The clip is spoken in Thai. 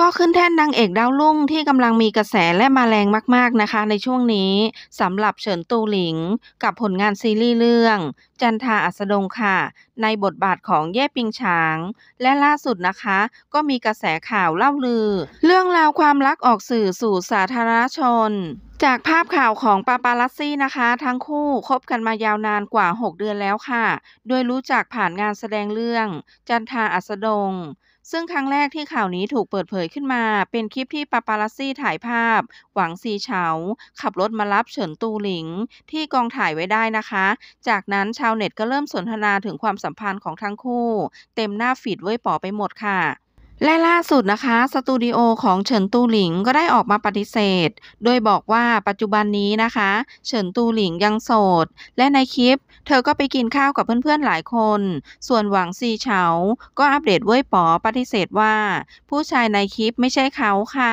ก็ขึ้นแท่นนางเอกดาวรุ่งที่กำลังมีกระแสและมาแรงมากๆนะคะในช่วงนี้สำหรับเฉินตูหลิงกับผลงานซีรีส์เรื่อง จันทาอัสดงค่ะ ในบทบาทของเย่ปิงช้าง และล่าสุดนะคะก็มีกระแสข่าวเล่าลือ เรื่องราวความรักออกสื่อสู่สาธารณชนจากภาพข่าวของปาปาลัสซี่นะคะ ทั้งคู่คบกันมายาวนานกว่า 6 เดือนแล้วค่ะ โดยรู้จักผ่านงานแสดงเรื่องจันทาอัสดง ซึ่งครั้งแรกที่ข่าวนี้ถูกเปิดเผยขึ้นมา เป็นคลิปที่ปาปาลัสซี่ถ่ายภาพ หวังซีเฉาขับรถมารับเฉินตูหลิง ที่กองถ่ายไว้ได้นะคะ จากนั้นชาวเน็ตก็เริ่มสนทนาถึงความสัมพันธ์ของทั้งคู่ เต็มหน้าฟีดไว้ป่อไปหมดค่ะและล่าสุดนะคะสตูดิโอของเฉินตูหลิงก็ได้ออกมาปฏิเสธ โดยบอกว่าปัจจุบันนี้นะคะ เฉินตูหลิงยังโสด และในคลิปเธอก็ไปกินข้าวกับเพื่อนๆหลายคน ส่วนหวังซีเฉา ก็อัปเดตเว่ยป๋อปฏิเสธว่า ผู้ชายในคลิปไม่ใช่เขาค่ะ